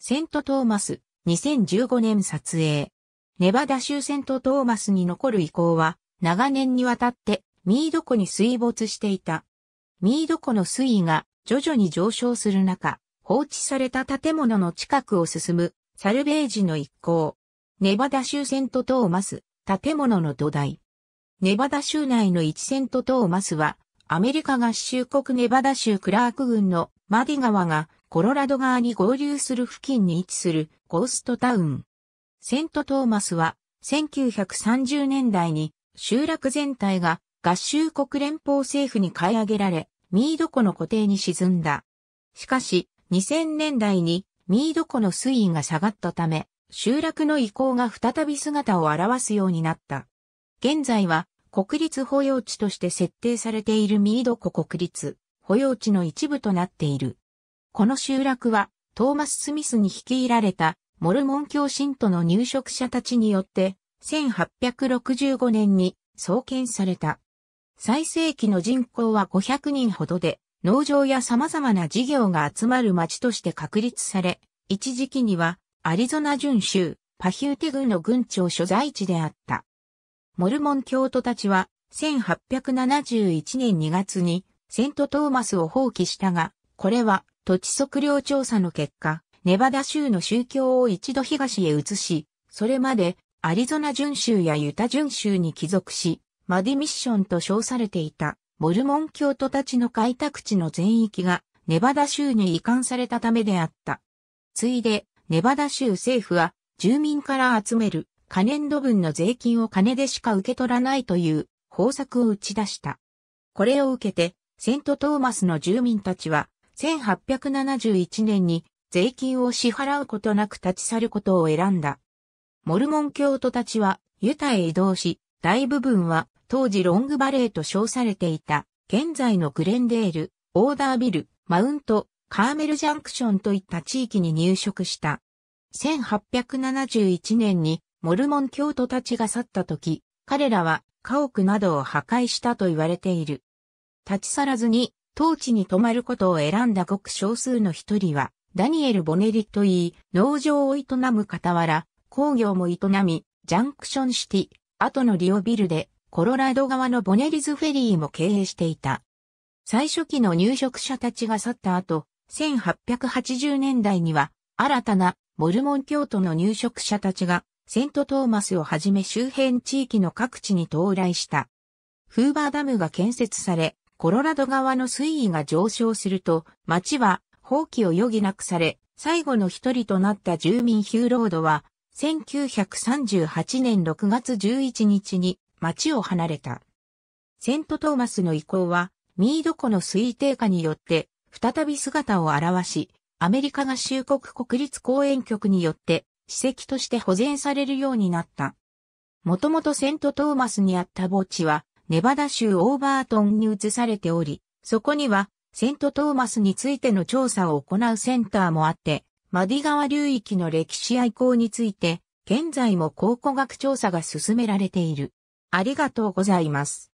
セントトーマス、2015年撮影。ネバダ州セントトーマスに残る遺構は、長年にわたってミード湖に水没していた。ミード湖の水位が徐々に上昇する中、放置された建物の近くを進むサルベージの一行。ネバダ州セントトーマス、建物の土台。ネバダ州内の1セントトーマスは、アメリカ合衆国ネバダ州クラーク郡のマディ川がコロラド川に合流する付近に位置するゴーストタウン。セントトーマスは1930年代に集落全体が合衆国連邦政府に買い上げられ、ミード湖の湖底に沈んだ。しかし、2000年代にミード湖の水位が下がったため、集落の移行が再び姿を現すようになった。現在は国立保養地として設定されているミード湖国立保養地の一部となっている。この集落は、トーマス・スミスに率いられた、モルモン教信徒の入植者たちによって、1865年に創建された。最盛期の人口は500人ほどで、農場や様々な事業が集まる町として確立され、一時期には、アリゾナ準州、パヒューテ郡の郡庁所在地であった。モルモン教徒たちは、1871年2月に、セントトーマスを放棄したが、これは土地測量調査の結果、ネバダ州の宗教を一度東へ移し、それまでアリゾナ準州やユタ準州に帰属し、マディミッションと称されていたモルモン教徒たちの開拓地の全域がネバダ州に移管されたためであった。ついで、ネバダ州政府は住民から集める可燃度分の税金を金でしか受け取らないという方策を打ち出した。これを受けて、セントトーマスの住民たちは1871年に税金を支払うことなく立ち去ることを選んだ。モルモン教徒たちはユタへ移動し、大部分は当時ロングバレーと称されていた、現在のグレンデール、オーダービル、マウント、カーメルジャンクションといった地域に入植した。1871年にモルモン教徒たちが去った時、彼らは家屋などを破壊したと言われている。立ち去らずに当地に泊まることを選んだごく少数の一人は、ダニエル・ボネリといい、農場を営む傍ら、工業も営み、ジャンクションシティ、後のリオビルで、コロラド側のボネリズフェリーも経営していた。最初期の入植者たちが去った後、1880年代には、新たなモルモン教徒の入植者たちが、セントトーマスをはじめ周辺地域の各地に到来した。フーバーダムが建設され、コロラド川の水位が上昇すると、町は放棄を余儀なくされ、最後の一人となった住民ヒューロードは、1938年6月11日に町を離れた。セントトーマスの遺構は、ミード湖の水位低下によって、再び姿を現し、アメリカ合衆国国立公園局によって、史跡として保全されるようになった。もともとセントトーマスにあった墓地は、ネバダ州オーバートンに移されており、そこにはセントトーマスについての調査を行うセンターもあって、マディ川流域の歴史愛好について、現在も考古学調査が進められている。ありがとうございます。